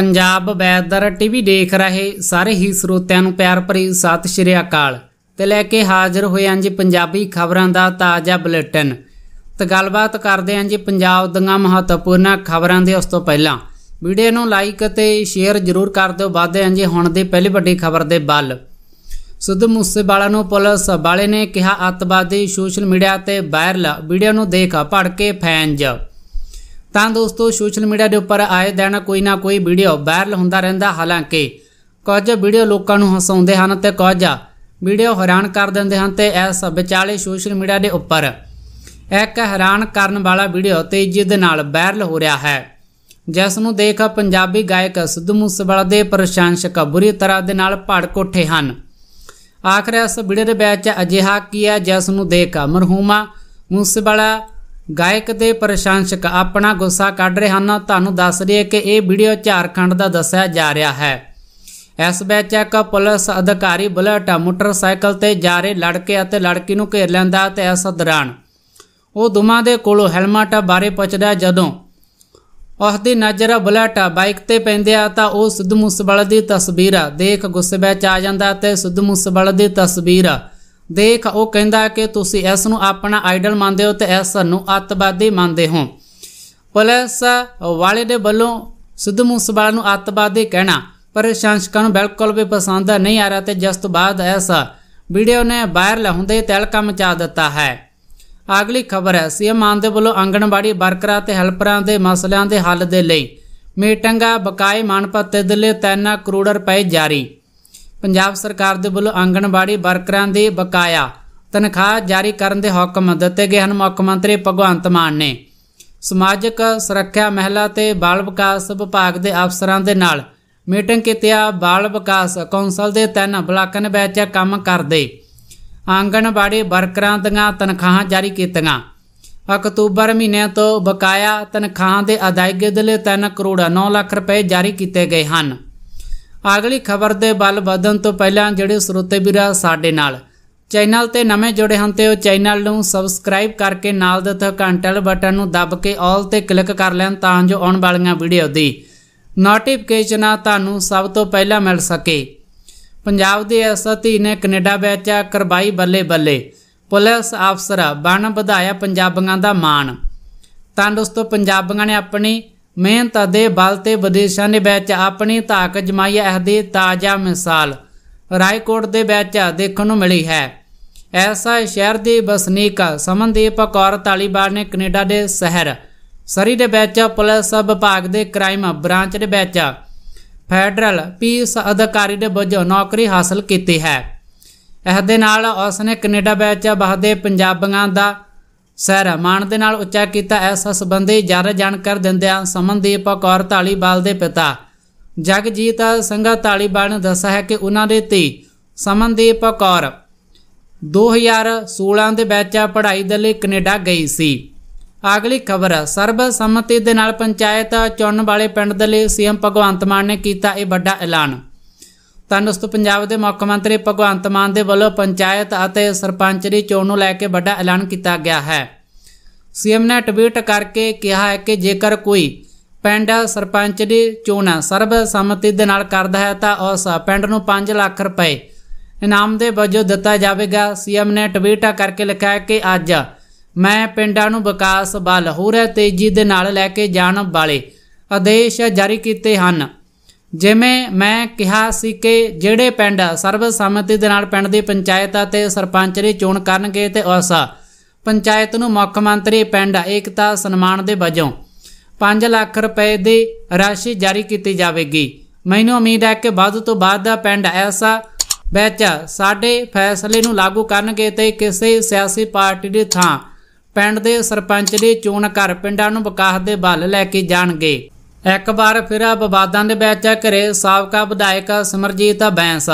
Punjab weather TV ਦੇਖ ਰਹੇ ਸਾਰੇ ਹੀ ਸਰੋਤਿਆਂ ਨੂੰ ਪਿਆਰ ਭਰੀ ਸਤਿ ਸ਼੍ਰੀ ਅਕਾਲ ਤੇ ਲੈ ਕੇ ਹਾਜ਼ਰ ਹੋਏ ਹਾਂ ਜੀ ਪੰਜਾਬੀ ਖਬਰਾਂ ਦਾ ਤਾਜ਼ਾ ਬੁਲੇਟਿਨ ਤੇ ਗੱਲਬਾਤ ਕਰਦੇ ਹਾਂ ਜੀ ਪੰਜਾਬ ਦੀਆਂ ਮਹੱਤਵਪੂਰਨ ਖਬਰਾਂ ਦੇ ਉਸ ਤੋਂ ਪਹਿਲਾਂ ਵੀਡੀਓ ਨੂੰ ਲਾਈਕ ਤੇ ਸ਼ੇਅਰ ਜ਼ਰੂਰ ਕਰ ਦਿਓ ਵਾਦੇ ਹਾਂ ਜੀ ਹੁਣ ਦੀ ਪਹਿਲੀ ਵੱਡੀ ਖਬਰ ਦੇ ਸੁਧ ਸਿੱਧੂ ਵਾਲਾ ਨੂੰ ਪੁਲਿਸ ਵਾਲੇ ਨੇ ਕਿਹਾ ਅਤਵਾਦੀ ਸੋਸ਼ਲ ਮੀਡੀਆ ਤੇ ਵਾਇਰਲ ਵੀਡੀਓ ਨੂੰ ਦੇਖ ਭੜਕੇ ਫੈਨਜ਼ ਤਾਂ ਦੋਸਤੋ ਸੋਸ਼ਲ ਮੀਡੀਆ ਦੇ ਉੱਪਰ ਆਏ ਦਿਨ ਕੋਈ ਨਾ ਕੋਈ ਵੀਡੀਓ ਵਾਇਰਲ ਹੁੰਦਾ ਰਹਿੰਦਾ ਹਾਲਾਂਕਿ ਕੁਝ ਵੀਡੀਓ ਲੋਕਾਂ ਨੂੰ ਹਸਾਉਂਦੇ ਹਨ ਤੇ ਕੁਝ ਵੀਡੀਓ ਹੈਰਾਨ ਕਰ ਦਿੰਦੇ ਹਨ ਤੇ ਇਸ ਵਿਚਾਲੇ ਸੋਸ਼ਲ ਮੀਡੀਆ ਦੇ ਉੱਪਰ ਇੱਕ ਹੈਰਾਨ ਕਰਨ ਵਾਲਾ ਵੀਡੀਓ ਤੇਜ਼ੀ ਦੇ ਨਾਲ ਵਾਇਰਲ ਹੋ ਰਿਹਾ ਹੈ ਜਿਸ ਨੂੰ ਦੇਖ ਪੰਜਾਬੀ ਗਾਇਕ ਸਿੱਧੂ ਮੂਸੇਵਾਲਾ ਦੇ ਪ੍ਰਸ਼ੰਸਕ ਬੁਰੀ ਤਰ੍ਹਾਂ ਦੇ ਨਾਲ ਭੜਕ ਉੱਠੇ ਹਨ ਆਖਰ ਇਸ ਵੀਡੀਓ ਦੇ ਵਿੱਚ ਅਜਿਹਾ ਕੀ ਹੈ ਜਿਸ ਨੂੰ ਦੇਖ ਮਰਹੂਮਾ ਮੂਸੇਵਾਲਾ ਗਾਇਕ ਦੇ ਪ੍ਰਸ਼ੰਸਕ ਆਪਣਾ ਗੁੱਸਾ ਕੱਢ ਰਹੇ ਹਨ ਤੁਹਾਨੂੰ ਦੱਸ ਰਿਹਾ ਕਿ ਇਹ ਵੀਡੀਓ ਝਾਰਖੰਡ ਦਾ ਦੱਸਿਆ ਜਾ ਰਿਹਾ ਹੈ ਇਸ ਵਿੱਚ ਇੱਕ ਪੁਲਿਸ ਅਧਿਕਾਰੀ ਬੁਲਟ ਮੋਟਰਸਾਈਕਲ ਤੇ ਜਾ ਰਹੇ ਲੜਕੇ ਅਤੇ ਲੜਕੀ ਨੂੰ ਘੇਰ ਲੈਂਦਾ ਤੇ ਇਸ ਦੌਰਾਨ ਉਹ ਦੋਵਾਂ ਦੇ ਕੋਲੋਂ ਹੈਲਮਟ ਬਾਰੇ ਪੁੱਛਦਾ ਜਦੋਂ ਉਸ ਦੀ ਨਜ਼ਰ ਬੁਲਟ ਬਾਈਕ ਤੇ ਪੈਂਦੇ ਆ ਤਾਂ ਉਹ ਸਿੱਧੂ ਮੂਸੇਵਾਲ ਦੀ ਤਸਵੀਰ ਦੇਖ ਗੁੱਸੇ ਵਿੱਚ ਆ ਜਾਂਦਾ ਤੇ ਸਿੱਧੂ ਮੂਸੇਵਾਲ ਦੀ ਤਸਵੀਰ ਦੇਖ ਉਹ ਕਹਿੰਦਾ ਕਿ ਤੁਸੀਂ ਇਸ ਨੂੰ ਆਪਣਾ ਆਈਡਲ ਮੰਨਦੇ ਹੋ ਤੇ ਇਸ ਨੂੰ ਅੱਤਵਾਦੀ ਮੰਨਦੇ ਹੋ ਪੁਲਿਸ ਵਾਲੇ ਦੇ ਵੱਲੋਂ ਸਿੱਧੂ ਮੂਸੇਵਾਲਾ ਨੂੰ ਅੱਤਵਾਦੀ ਕਹਿਣਾ ਪਰ ਸ਼ਾਂਸ਼ਕਾਂ ਨੂੰ ਬਿਲਕੁਲ ਵੀ ਪਸੰਦ ਨਹੀਂ ਆ ਰਿਹਾ ਤੇ ਜਸਤ ਤੋਂ ਬਾਅਦ ਇਸ ਵੀਡੀਓ ਨੇ ਵਾਇਰਲ ਹੁੰਦੇ ਤਲਕਾ ਮਚਾ ਦਿੱਤਾ ਹੈ ਅਗਲੀ ਖਬਰ ਹੈ ਸੀਐਮ ਮਾਨ ਦੇ ਵੱਲੋਂ ਆਂਗਣਵਾੜੀ ਵਰਕਰਾਂ ਤੇ ਹੈਲਪਰਾਂ ਦੇ ਮਸਲਿਆਂ ਦੇ ਹੱਲ ਦੇ ਲਈ ਮੀਟਿੰਗਾਂ ਬਕਾਏ ਮਾਨਪੱਤਰ ਦੇ ਲਈ 3 ਕਰੋੜ ਰੁਪਏ ਜਾਰੀ ਪੰਜਾਬ ਸਰਕਾਰ ਦੇ ਵੱਲੋਂ ਆਂਗਣਵਾੜੀ ਵਰਕਰਾਂ ਦੇ ਬਕਾਇਆ ਤਨਖਾਹ ਜਾਰੀ ਕਰਨ ਦੇ ਹੁਕਮ ਦਿੱਤੇ ਗਏ ਹਨ ਮੁੱਖ ਮੰਤਰੀ ਭਗਵੰਤ ਮਾਨ ਨੇ ਸਮਾਜਿਕ ਸੁਰੱਖਿਆ ਮਹਿਲਾ ਤੇ ਬਾਲ ਵਿਕਾਸ ਵਿਭਾਗ ਦੇ ਅਫਸਰਾਂ ਦੇ ਨਾਲ ਮੀਟਿੰਗ ਕੀਤੀ ਆ ਬਾਲ ਵਿਕਾਸ ਕੌਂਸਲ ਦੇ ਤਿੰਨ ਬਲਾਕਾਂ ਵਿੱਚ ਕੰਮ ਕਰਦੇ ਆਂਗਣਵਾੜੀ ਵਰਕਰਾਂ ਦੀਆਂ ਤਨਖਾਹਾਂ ਜਾਰੀ ਕੀਤੀਆਂ ਅਕਤੂਬਰ ਮਹੀਨੇ ਤੋਂ ਬਕਾਇਆ ਤਨਖਾਹਾਂ ਦੇ ਅਦਾਇਗੀ ਦੇ ਲਈ 3 ਕਰੋੜ 9 ਲੱਖ ਰੁਪਏ ਜਾਰੀ ਕੀਤੇ ਗਏ ਹਨ ਅਗਲੀ ਖਬਰ ਦੇ ਬਲ ਵਧਣ ਤੋਂ ਪਹਿਲਾਂ ਜਿਹੜੇ ਸਰੋਤੇ ਵੀਰਾ ਸਾਡੇ ਨਾਲ ਚੈਨਲ ਤੇ ਨਵੇਂ ਜੁੜੇ ਹਨ ਤੇ ਉਹ ਚੈਨਲ ਨੂੰ ਸਬਸਕ੍ਰਾਈਬ ਕਰਕੇ ਨਾਲ ਦੇ ਦਿੱਤੇ ਘੰਟਲ ਬਟਨ ਨੂੰ ਦਬ ਕੇ ਆਲ ਤੇ ਕਲਿੱਕ ਕਰ ਲੈਣ ਤਾਂ ਜੋ ਆਉਣ ਵਾਲੀਆਂ ਵੀਡੀਓ ਦੀ ਨੋਟੀਫਿਕੇਸ਼ਨਾਂ ਤੁਹਾਨੂੰ ਸਭ ਤੋਂ ਪਹਿਲਾਂ ਮਿਲ ਸਕੇ ਪੰਜਾਬ ਦੇ ਐਸਤੀ ਨੇ ਕੈਨੇਡਾ ਵਿੱਚ ਕਰਵਾਈ ਬੱਲੇ ਬੱਲੇ ਪੁਲਿਸ ਅਫਸਰ ਬਣ ਵਧਾਇਆ ਪੰਜਾਬੀਆਂ ਦਾ ਮਾਣ ਤਾਂ ਦੋਸਤੋ ਪੰਜਾਬੀਆਂ ਨੇ ਆਪਣੀ ਮਿਹਨਤ ਦੇ ਬਲ ਤੇ ਵਿਦੇਸ਼ਾਂ ਦੇ ਵਿੱਚ ਆਪਣੀ ਧਾਕ ਜਮਾਈ ਇਹ ਦੇ ਤਾਜ਼ਾ ਮਿਸਾਲ ਰਾਏਕੋਟ ਦੇ ਵਿੱਚ ਦੇਖਣ ਨੂੰ ਮਿਲੀ ਹੈ ਐਸਾ ਸ਼ਹਿਰ ਦੀ ਬਸਨੀਕ ਸਮਨਦੀਪ ਕੌਰ ਤਾਲੀਬਾਨ ਨੇ ਕੈਨੇਡਾ ਦੇ ਸ਼ਹਿਰ ਸਰੀ ਦੇ ਵਿੱਚ ਪੁਲਿਸ ਵਿਭਾਗ ਦੇ ਕ੍ਰਾਈਮ ਬ੍ਰਾਂਚ ਦੇ ਵਿੱਚ ਫੈਡਰਲ ਪੀਸ ਅਧਿਕਾਰੀ ਦੇ ਵਜੋਂ ਨੌਕਰੀ ਹਾਸਲ ਕੀਤੀ ਹੈ ਇਹ ਦੇ ਨਾਲ ਉਸ ਨੇ ਕੈਨੇਡਾ ਵਿੱਚ ਵਸਦੇ ਪੰਜਾਬੀਆਂ ਦਾ ਸਹਿਰ ਮਾਨ ਦੇ ਨਾਲ ਉੱਚਾ ਕੀਤਾ ਇਸ ਸੰਬੰਧੀ ਜਰ ਜਾਣਕਾਰ ਦਿੰਦਿਆਂ ਸਮਨਦੀਪ ਕੌਰ ਢਾਲੀਵਾਲ ਦੇ ਪਿਤਾ ਜਗਜੀਤ ਸੰਘਾ ਢਾਲੀਵਾਲ ਨੇ ਦੱਸਿਆ ਹੈ ਕਿ ਉਹਨਾਂ ਦੇ ਧੀ ਸਮਨਦੀਪ ਕੌਰ 2016 ਦੇ ਵਿੱਚ ਪੜ੍ਹਾਈ ਦੇ ਲਈ ਕੈਨੇਡਾ ਗਈ ਸੀ ਅਗਲੀ ਖਬਰ ਸਰਬ ਸੰਮਤੀ ਦੇ ਨਾਲ ਪੰਚਾਇਤ ਚੁਣਨ ਵਾਲੇ ਪਿੰਡ ਦੇ ਲਈ ਸੀਐਮ ਭਗਵੰਤ ਮਾਨ ਨੇ ਕੀਤਾ ਇਹ ਵੱਡਾ ਐਲਾਨ ਤਾਂ ਦੋਸਤੋ ਪੰਜਾਬ ਦੇ ਮੁੱਖ ਮੰਤਰੀ ਭਗਵੰਤ ਮਾਨ ਦੇ ਵੱਲੋਂ ਪੰਚਾਇਤ ਅਤੇ ਸਰਪੰਚ ਦੀ ਚੋਣ ਨੂੰ ਲੈ ਕੇ ਵੱਡਾ ਐਲਾਨ ਕੀਤਾ ਗਿਆ ਹੈ ਸੀਐਮ ਨੇ ਟਵੀਟ ਕਰਕੇ ਕਿਹਾ ਹੈ ਕਿ ਜੇਕਰ ਕੋਈ ਪਿੰਡ ਸਰਪੰਚ ਦੀ ਚੋਣ ਸਰਬ ਸੰਮਤੀ ਦੇ ਨਾਲ ਕਰਦਾ ਹੈ ਤਾਂ ਉਸ ਪਿੰਡ ਨੂੰ 5 ਲੱਖ ਰੁਪਏ ਇਨਾਮ ਦੇ ਵਜੋਂ ਦਿੱਤਾ ਜਾਵੇਗਾ ਸੀਐਮ ਨੇ ਟਵੀਟ ਕਰਕੇ ਲਿਖਿਆ ਕਿ ਅੱਜ ਮੈਂ ਪਿੰਡਾਂ ਨੂੰ ਵਿਕਾਸ ਵੱਲ ਹੋਰ ਤੇਜ਼ੀ ਦੇ ਨਾਲ ਲੈ ਕੇ ਜਾਣ ਵਾਲੇ ਆਦੇਸ਼ ਜਾਰੀ ਕੀਤੇ ਹਨ ਜਿਵੇਂ ਮੈਂ ਕਿਹਾ ਸੀ ਕਿ ਜਿਹੜੇ ਪਿੰਡ ਸਰਬ ਸੰਮਤੀ ਦੇ ਨਾਲ ਪਿੰਡ ਦੀ ਪੰਚਾਇਤ ਅਤੇ ਸਰਪੰਚ ਦੀ ਚੋਣ ਕਰਨਗੇ ਤੇ ਉਸ ਪੰਚਾਇਤ ਨੂੰ ਮੁੱਖ ਮੰਤਰੀ ਪਿੰਡ ਏਕਤਾ ਸਨਮਾਨ ਦੇ ਵਜੋਂ 5 ਲੱਖ ਰੁਪਏ ਦੀ ਰਾਸ਼ੀ ਜਾਰੀ ਕੀਤੀ ਜਾਵੇਗੀ ਮੈਨੂੰ ਉਮੀਦ ਹੈ ਕਿ ਵੱਧ ਤੋਂ ਵੱਧ ਪਿੰਡ ਐਸਾ ਵਿੱਚ ਸਾਡੇ ਫੈਸਲੇ ਨੂੰ ਲਾਗੂ ਕਰਨਗੇ ਤੇ ਕਿਸੇ ਸਿਆਸੀ ਪਾਰਟੀ ਦੇ ਥਾਂ ਪਿੰਡ ਦੇ ਸਰਪੰਚ ਦੀ ਚੋਣ ਕਰ ਪਿੰਡਾਂ ਨੂੰ ਵਿਕਾਸ ਦੇ ਵੱਲ ਲੈ ਕੇ ਜਾਣਗੇ ਇੱਕ ਵਾਰ ਫਿਰ ਵਿਵਾਦਾਂ ਦੇ ਵਿੱਚ ਘਰੇ ਸਾਬਕਾ ਵਿਧਾਇਕ ਸਿਮਰਜੀਤ ਬੈਂਸ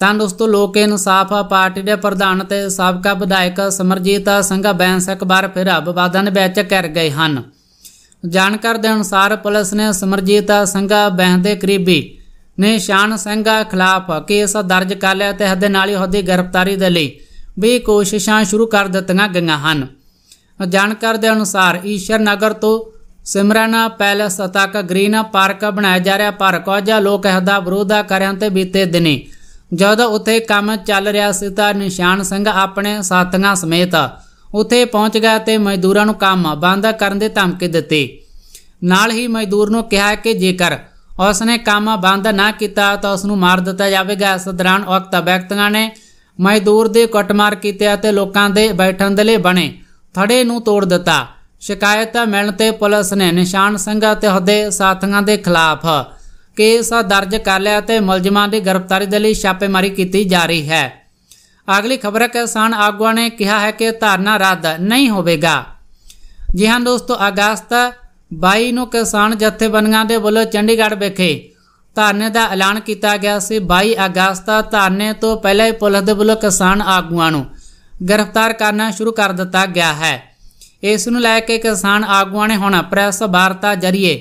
ਤਾਂ ਦੋਸਤੋ ਲੋਕ ਇਨਸਾਫ ਪਾਰਟੀ ਦੇ ਪ੍ਰਧਾਨ ਤੇ ਸਾਬਕਾ ਵਿਧਾਇਕ ਸਿਮਰਜੀਤ ਸਿੰਘ ਬੈਂਸ ਇੱਕ ਵਾਰ ਫਿਰ ਵਿਵਾਦਾਂ ਦੇ ਵਿੱਚ ਕਰ ਗਏ ਹਨ ਜਾਣਕਾਰ ਦੇ ਅਨੁਸਾਰ ਪੁਲਿਸ ਨੇ ਸਿਮਰਜੀਤ ਸਿੰਘ ਬੈਂਸ ਦੇ ਕਰੀਬੀ ਨਿਸ਼ਾਨ ਸਿੰਘ ਖਿਲਾਫ ਕੇਸ ਦਰਜ ਕਰ ਲਿਆ ਤੇ ਹੱਦ ਨਾਲ ਹੀ ਉਹਦੀ ਗ੍ਰਿਫਤਾਰੀ ਦੇ ਲਈ ਵੀ ਕੋਸ਼ਿਸ਼ਾਂ ਸ਼ੁਰੂ ਕਰ ਦਿੱਤੀਆਂ ਗਈਆਂ ਹਨ ਜਾਣਕਾਰ ਦੇ ਅਨੁਸਾਰ ਈਸ਼ਰ ਨਗਰ ਤੋਂ ਸਿਮਰਨਾ ਪੈਲਸ ਤੱਕ ਗ੍ਰੀਨ ਪਾਰਕ ਬਣਾਇਆ ਜਾ ਰਿਹਾ ਪਰ ਕੋਝਾ ਲੋਕ ਇਹਦਾ ਵਿਰੋਧਾ ਕਰਨ ਤੇ ਬੀਤੇ ਦਿਨੇ ਜਦੋਂ ਉੱਥੇ ਕੰਮ ਚੱਲ ਰਿਹਾ ਸੀ ਤਾਂ ਨਿਸ਼ਾਨ ਸਿੰਘ ਆਪਣੇ ਸਾਥੀਆਂ ਸਮੇਤ ਉੱਥੇ ਪਹੁੰਚ ਗਿਆ ਤੇ ਮਜ਼ਦੂਰਾਂ ਨੂੰ ਕੰਮ ਬੰਦ ਕਰਨ ਦੇ ਧਮਕੀ ਦਿੱਤੀ ਨਾਲ ਹੀ ਮਜ਼ਦੂਰ ਨੂੰ ਕਿਹਾ ਕਿ ਜੇਕਰ ਉਸ ਨੇ ਕੰਮ ਬੰਦ ਨਾ ਕੀਤਾ ਤਾਂ ਉਸ ਨੂੰ ਮਾਰ ਦਿੱਤਾ ਜਾਵੇਗਾ ਇਸ ਦੌਰਾਨ ਉਕਤ ਵਿਅਕਤੀਆਂ ਨੇ ਮਜ਼ਦੂਰ ਦੇ ਕੁੱਟਮਾਰ ਕੀਤੇ ਅਤੇ ਲੋਕਾਂ ਦੇ ਬੈਠਣ ਦੇ ਲਈ ਬਣੇ ਥੜੇ ਨੂੰ ਤੋੜ ਦਿੱਤਾ ਸ਼ਿਕਾਇਤ ਮਿਲਣ ਤੇ ਪੁਲਿਸ ਨੇ ਨਿਸ਼ਾਨ ਸਿੰਘ ਅਤੇ ਹਦੇ ਸਾਥੀਆਂ ਦੇ ਖਿਲਾਫ ਕੇਸ ਦਰਜ ਕਰ ਲਿਆ ਤੇ ਮੁਲਜ਼ਮਾਂ ਦੀ ਗ੍ਰਿਫਤਾਰੀ ਦੇ ਲਈ ਛਾਪੇਮਾਰੀ ਕੀਤੀ ਜਾ ਰਹੀ ਹੈ ਅਗਲੀ ਖਬਰ ਹੈ ਕਿਸਾਨ ਆਗੂਆਂ ਨੇ ਕਿਹਾ ਹੈ ਕਿ ਧਰਨਾ ਰੱਦ ਨਹੀਂ ਹੋਵੇਗਾ ਜੀ ਹਾਂ ਦੋਸਤੋ ਅਗਸਤ 22 ਨੂੰ ਕਿਸਾਨ ਜਥੇਬੰਦੀਆਂ ਦੇ ਵੱਲੋਂ ਚੰਡੀਗੜ੍ਹ ਵਿਖੇ ਧਰਨੇ ਦਾ ਐਲਾਨ ਕੀਤਾ ਗਿਆ ਸੀ 22 ਅਗਸਤ ਧਰਨੇ ਤੋਂ ਪਹਿਲਾਂ ਹੀ ਪੁਲਿਸ ਦੇ ਵੱਲੋਂ ਕਿਸਾਨ ਆਗੂਆਂ ਨੂੰ ਗ੍ਰਿਫਤਾਰ ਕਰਨਾ ਸ਼ੁਰੂ ਕਰ ਦਿੱਤਾ ਗਿਆ ਹੈ ਇਸ ਨੂੰ ਲੈ ਕੇ ਕਿਸਾਨ ਆਗੂਆਂ ਨੇ ਹੁਣ ਪ੍ਰੈਸ ਵਾਰਤਾ ਜਰੀਏ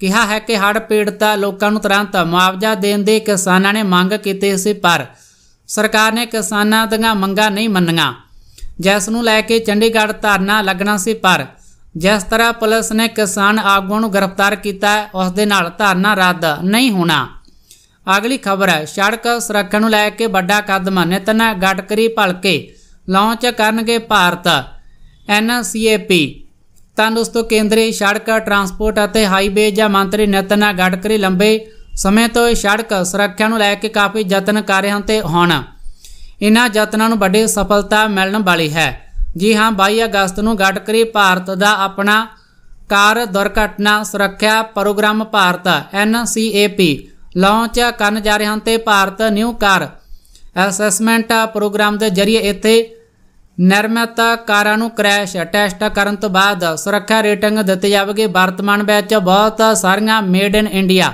ਕਿਹਾ ਹੈ ਕਿ ਹੜ੍ਹ ਪੀੜਤਾ ਲੋਕਾਂ ਨੂੰ ਤੁਰੰਤ ਮੁਆਵਜ਼ਾ ਦੇਣ ਦੇ ਕਿਸਾਨਾਂ ਨੇ ਮੰਗ ਕੀਤੀ ਸੀ ਪਰ ਸਰਕਾਰ ਨੇ ਕਿਸਾਨਾਂ ਦੀਆਂ ਮੰਗਾਂ ਨਹੀਂ ਮੰਨੀਆਂ ਜਿਸ ਨੂੰ ਲੈ ਕੇ ਚੰਡੀਗੜ੍ਹ ਧਰਨਾ ਲੱਗਣਾ ਸੀ ਪਰ ਜਿਸ ਤਰ੍ਹਾਂ ਪੁਲਿਸ ਨੇ ਕਿਸਾਨ ਆਗੂਆਂ ਨੂੰ ਗ੍ਰਿਫਤਾਰ ਕੀਤਾ ਉਸ ਦੇ ਨਾਲ ਧਰਨਾ ਰੱਦ ਨਹੀਂ ਹੋਣਾ ਅਗਲੀ ਖਬਰ ਹੈ ਸੜਕ ਸੁਰੱਖਿਆ ਨੂੰ ਲੈ ਕੇ ਵੱਡਾ ਕਦਮ ਨਿਤਨ ਗਟਕਰੀ ਭਲਕੇ ਲਾਂਚ ਕਰਨਗੇ ਭਾਰਤ ਐਨਸੀਏਪੀ ਤਾਂ ਦੋਸਤੋ ਕੇਂਦਰੀ ਸੜਕ ਟਰਾਂਸਪੋਰਟ ਅਤੇ ਹਾਈਵੇ ਜਾਂ ਮੰਤਰੀ ਨਿਤਨਾ ਗੜਕਰੀ ਲੰਬੇ ਸਮੇਂ ਤੋਂ ਸੜਕ ਸੁਰੱਖਿਆ ਨੂੰ ਲੈ ਕੇ ਕਾਫੀ ਯਤਨ ਕਰ ਰਹੇ ਹਨ ਤੇ ਹੁਣ ਇਹਨਾਂ ਯਤਨਾਂ ਨੂੰ ਵੱਡੀ ਸਫਲਤਾ ਮਿਲਣ ਵਾਲੀ ਹੈ ਜੀ ਹਾਂ 22 ਅਗਸਤ ਨੂੰ ਗੜਕਰੀ ਭਾਰਤ ਦਾ ਆਪਣਾ ਕਾਰ ਦੁਰਘਟਨਾ ਸੁਰੱਖਿਆ ਪ੍ਰੋਗਰਾਮ ਭਾਰਤ NCAP ਲਾਂਚ ਕਰਨ ਜਾ ਰਹੇ ਹਨ ਤੇ Bharat new car assessment programme ਦੇ ਜ਼ਰੀਏ ਇੱਥੇ ਨਿਰਮਿਤ ਕਾਰਾਂ ਨੂੰ ਕ੍ਰੈਸ਼ ਟੈਸਟ ਕਰਨ ਤੋਂ ਬਾਅਦ ਸੁਰੱਖਿਆ ਰੇਟਿੰਗ ਦਿੱਤੀ ਜਾਵੇਗੀ ਵਰਤਮਾਨ ਵਿੱਚ ਬਹੁਤ ਸਾਰੀਆਂ ਮੇਡ ਇਨ ਇੰਡੀਆ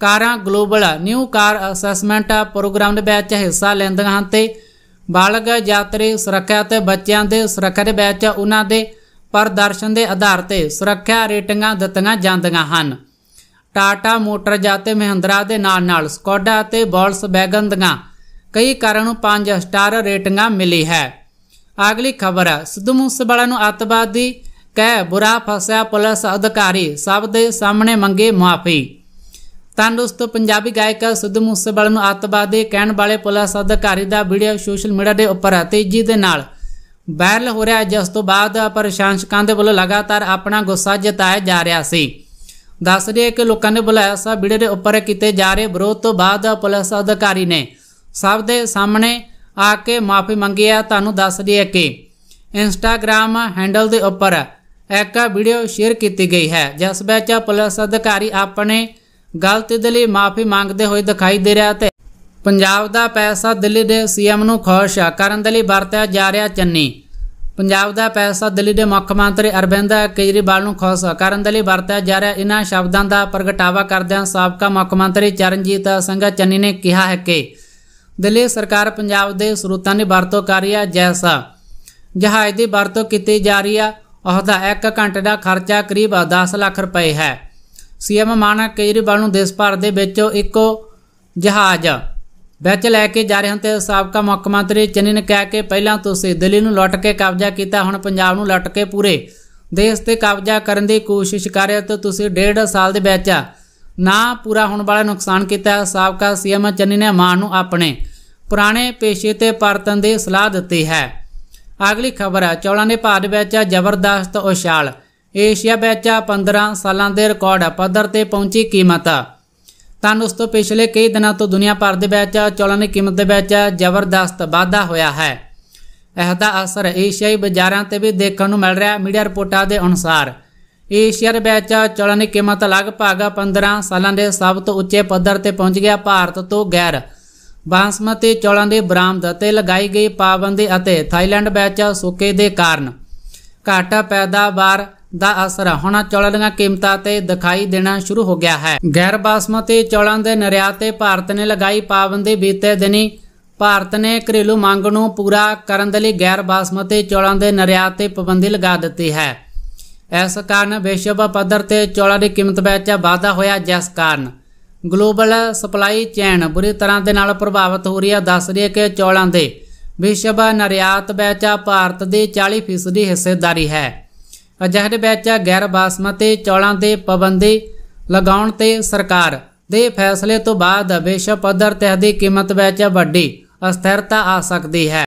ਕਾਰਾਂ global new car assessment programme ਦੇ ਵਿੱਚ ਹਿੱਸਾ ਲੈਂਦੀਆਂ ਹਨ ਤੇ ਬਾਲਗ ਯਾਤਰੀ ਸੁਰੱਖਿਆ ਤੇ ਬੱਚਿਆਂ ਦੇ ਸੁਰੱਖਿਆ ਦੇ ਵਿੱਚ ਉਹਨਾਂ ਦੇ ਪ੍ਰਦਰਸ਼ਨ ਦੇ ਆਧਾਰ ਤੇ ਸੁਰੱਖਿਆ ਰੇਟਿੰਗਾਂ ਦਿੱਤੀਆਂ ਜਾਂਦੀਆਂ ਹਨ ਟਾਟਾ ਮੋਟਰ ਜਾਤੇ ਮਹਿੰਦਰਾ ਦੇ ਨਾਲ-ਨਾਲ ਸਕੋਡਾ ਅਤੇ ਬੈਗਨ ਦੀਆਂ ਕਈ ਕਾਰਾਂ ਨੂੰ 5 ਸਟਾਰ ਰੇਟਿੰਗਾਂ ਮਿਲੀ ਹੈ ਅਗਲੀ ਖਬਰ ਹੈ ਸਿੱਧੂ ਮੂਸੇਵਾਲਾ ਨੂੰ ਅਤਵਾਦੀ ਕਹਿ ਬੁਰਾ ਫਸਿਆ ਪੁਲਿਸ ਅਧਿਕਾਰੀ ਸਭ ਦੇ ਸਾਹਮਣੇ ਮੰਗੇ ਮਾਫੀ ਤੰਦਰੁਸਤ ਪੰਜਾਬੀ ਗਾਇਕ ਸਿੱਧੂ ਮੂਸੇਵਾਲਾ ਨੂੰ ਅਤਵਾਦੀ ਕਹਿਣ ਵਾਲੇ ਪੁਲਿਸ ਅਧਿਕਾਰੀ ਦਾ ਵੀਡੀਓ ਸੋਸ਼ਲ ਮੀਡੀਆ ਦੇ ਉੱਪਰ ਤੇਜ਼ੀ ਦੇ ਨਾਲ ਵਾਇਰਲ ਹੋ ਰਿਹਾ ਜਿਸ ਤੋਂ ਬਾਅਦ ਪ੍ਰਸ਼ੰਸਕਾਂ ਦੇ ਵੱਲੋਂ ਲਗਾਤਾਰ ਆਪਣਾ ਗੁੱਸਾ ਜਤਾਇਆ ਜਾ ਰਿਹਾ ਸੀ ਦੱਸ ਰਿਹਾ ਕਿ ਲੋਕਾਂ ਨੇ ਬੁਲਾਇਆ ਸਾ ਵੀਡੀਓ ਦੇ ਉੱਪਰ ਕੀਤੇ ਜਾ ਰਹੇ ਵਿਰੋਧ ਤੋਂ ਬਾਅਦ ਪੁਲਿਸ ਅਧਿਕਾਰੀ ਨੇ ਸਭ ਦੇ ਸਾਹਮਣੇ ਆ ਕੇ ਮਾਫੀ ਮੰਗੀ ਆ ਤੁਹਾਨੂੰ ਦੱਸ ਦਈਏ ਕਿ ਇੰਸਟਾਗ੍ਰam ਹੈਂਡਲ ਦੇ ਉੱਪਰ ਇੱਕ ਵੀਡੀਓ ਸ਼ੇਅਰ ਕੀਤੀ ਗਈ ਹੈ ਜਿਸ ਵਿੱਚ ਪੁਲਿਸ ਅਧਿਕਾਰੀ ਆਪਣੇ ਗਲਤੀ ਦੇ ਲਈ ਮਾਫੀ ਮੰਗਦੇ ਹੋਏ ਦਿਖਾਈ ਦੇ ਰਿਹਾ ਤੇ ਪੰਜਾਬ ਦਾ ਪੈਸਾ ਦਿੱਲੀ ਦੇ ਸੀਐਮ ਨੂੰ ਖੁਸ਼ ਕਰਨ ਦੇ ਲਈ ਵਰਤਿਆ ਜਾ ਰਿਹਾ ਚੰਨੀ ਪੰਜਾਬ ਦਾ ਪੈਸਾ ਦਿੱਲੀ ਦੇ ਮੁੱਖ ਮੰਤਰੀ ਅਰਵਿੰਦ ਕੇਜਰੀਵਾਲ ਨੂੰ ਖੁਸ਼ ਕਰਨ ਦੇ ਲਈ ਵਰਤਿਆ ਜਾ ਰਿਹਾ ਇਹਨਾਂ ਸ਼ਬਦਾਂ ਦਾ ਪ੍ਰਗਟਾਵਾ ਕਰਦਿਆਂ ਸਾਬਕਾ ਮੁੱਖ ਮੰਤਰੀ ਚਰਨਜੀਤ ਸਿੰਘ ਚੰਨੀ ਨੇ ਕਿਹਾ ਹੈ ਕਿ ਦਿੱਲੀ ਸਰਕਾਰ ਪੰਜਾਬ ਦੇ ਸਰੋਤਾਂ ਨੇ ਵਰਤੋਂ ਕਰਿਆ ਜੈਸਾ ਜਹਾਜ਼ ਦੀ ਵਰਤੋਂ ਕੀਤੀ ਜਾ ਰਹੀ ਆ ਉਹਦਾ 1 ਘੰਟੇ ਦਾ ਖਰਚਾ ਕਰੀਬ 10 ਲੱਖ ਰੁਪਏ ਹੈ ਸੀਐਮ ਮਾਨਾ ਕੇਜਰੀਵਾਲ ਨੂੰ ਦੇਸ਼ ਭਰ ਦੇ ਵਿੱਚ ਇੱਕੋ ਜਹਾਜ਼ ਵਿੱਚ ਲੈ ਕੇ ਜਾ ਰਹੇ ਹਨ ਤੇ ਸਾਬਕਾ ਮੁੱਖ ਮੰਤਰੀ ਚੰਨੀ ਨੇ ਕਹਿ ਕੇ ਪਹਿਲਾਂ ਤੁਸੀਂ ਦਿੱਲੀ ਨੂੰ ਲੁੱਟ ਕੇ ਕਬਜ਼ਾ ਕੀਤਾ ਹੁਣ ਪੰਜਾਬ ਨੂੰ ਲੁੱਟ ਕੇ ਪੂਰੇ ਦੇਸ਼ ਤੇ ਕਬਜ਼ਾ ਕਰਨ ਦੀ ਕੋਸ਼ਿਸ਼ ਕਰ ਰਹੇ ਹੋ ਤੁਸੀਂ ਡੇਢ ਸਾਲ ਦੇ ਵਿੱਚ ਨਾ ਪੂਰਾ ਹੋਣ ਵਾਲਾ ਨੁਕਸਾਨ ਕੀਤਾ ਸਾਬਕਾ ਸੀਐਮ ਚੰਨੀ ਨੇ ਮਾਨ ਨੂੰ ਆਪਣੇ ਪੁਰਾਣੇ ਪੇਸ਼ੇ ਤੇ ਪਰਤਨ ਦੀ ਸਲਾਹ ਦਿੱਤੀ ਹੈ ਅਗਲੀ ਖਬਰ ਹੈ ਚੌਲਾਂ ਦੇ ਦੇ ਵਿੱਚ ਜ਼ਬਰਦਸਤ ਉਛਾਲ ਏਸ਼ੀਆ ਵਿੱਚ 15 ਸਾਲਾਂ ਦੇ ਰਿਕਾਰਡ ਪੱਧਰ ਤੇ ਪਹੁੰਚੀ ਕੀਮਤ ਤਾਂ ਉਸ ਤੋਂ ਪਿਛਲੇ ਕਈ ਦਿਨਾਂ ਤੋਂ ਦੁਨੀਆ ਭਰ ਦੇ ਵਿੱਚ ਚੌਲਾਂ ਦੀ ਕੀਮਤ ਦੇ ਵਿੱਚ ਜ਼ਬਰਦਸਤ ਵਾਧਾ ਹੋਇਆ ਹੈ ਇਹ ਦਾ ਅਸਰ ਏਸ਼ੀਆਈ ਬਾਜ਼ਾਰਾਂ ਤੇ ਵੀ ਦੇਖਣ ਨੂੰ ਮਿਲ ਰਿਹਾ ਮੀਡੀਆ ਰਿਪੋਰਟਾਂ ਦੇ ਅਨੁਸਾਰ ਏਸ਼ੀਆ ਦੇ ਵਿੱਚ ਚੌਲਾਂ ਦੀ ਕੀਮਤ ਲਗਭਗ 15 ਸਾਲਾਂ ਦੇ ਸਭ ਤੋਂ ਉੱਚੇ ਪੱਧਰ ਤੇ ਪਹੁੰਚ ਗਿਆ ਭਾਰਤ ਤੋਂ ਗੈਰ ਬਾਸਮਤੀ ਚੌਲਾਂ ਦੇ ਬਰਾਮਦ ਅਤੇ ਲਗਾਈ ਗਈ ਪਾਬੰਦੀ ਅਤੇ ਥਾਈਲੈਂਡ ਵਿੱਚ ਸੁੱਕੇ ਦੇ ਕਾਰਨ ਘਾਟਾ ਪੈਦਾਵਾਰ ਦਾ ਅਸਰ ਹੁਣ ਚੌਲਾਂ ਦੀਆਂ ਕੀਮਤਾਂ ਤੇ ਦਿਖਾਈ ਦੇਣਾ ਸ਼ੁਰੂ ਹੋ ਗਿਆ ਹੈ ਗੈਰ ਬਾਸਮਤੀ ਚੌਲਾਂ ਦੇ ਨਿਰਯਾਤ ਤੇ ਭਾਰਤ ਨੇ ਲਗਾਈ ਪਾਬੰਦੀ ਬੀਤੇ ਦਿਨੀ ਭਾਰਤ ਨੇ ਘਰੇਲੂ ਮੰਗ ਨੂੰ ਪੂਰਾ ਕਰਨ ਦੇ ਲਈ ਗੈਰ ਬਾਸਮਤੀ ਚੌਲਾਂ ਦੇ ਨਿਰਯਾਤ ਤੇ ਪਾਬੰਦੀ ਲਗਾ ਦਿੱਤੀ ਹੈ ਇਸ ਕਾਰਨ ਵਿਸ਼ਵ ਪੱਧਰ ਤੇ ਚੌਲਾਂ ਦੀ ਕੀਮਤ ਵਿੱਚ ਵਾਧਾ ਹੋਇਆ ਜਿਸ ਕਾਰਨ ਗਲੋਬਲ ਸਪਲਾਈ ਚੈਨ ਬੁਰੀ ਤਰ੍ਹਾਂ ਦੇ ਨਾਲ ਪ੍ਰਭਾਵਿਤ ਹੋ ਰਹੀ ਹੈ ਦੱਸ ਰਹੀ ਹੈ ਕਿ ਚੌਲਾਂ ਦੇ ਵਿਸ਼ਵ ਨਿਰਯਾਤ ਵਿੱਚ ਭਾਰਤ ਦੀ 40% ਹਿੱਸੇਦਾਰੀ ਹੈ ਅਜਿਹੇ ਵਿੱਚ ਗੈਰ ਬਾਸਮਤੀ ਚੌਲਾਂ ਦੇ ਪਾਬੰਦੀ ਲਗਾਉਣ ਤੇ ਸਰਕਾਰ ਦੇ ਫੈਸਲੇ ਤੋਂ ਬਾਅਦ ਵਿਸ਼ਵ ਪੱਧਰ ਤੇ ਦੀ ਕੀਮਤ ਵਿੱਚ ਵੱਡੀ ਅਸਥਿਰਤਾ ਆ ਸਕਦੀ ਹੈ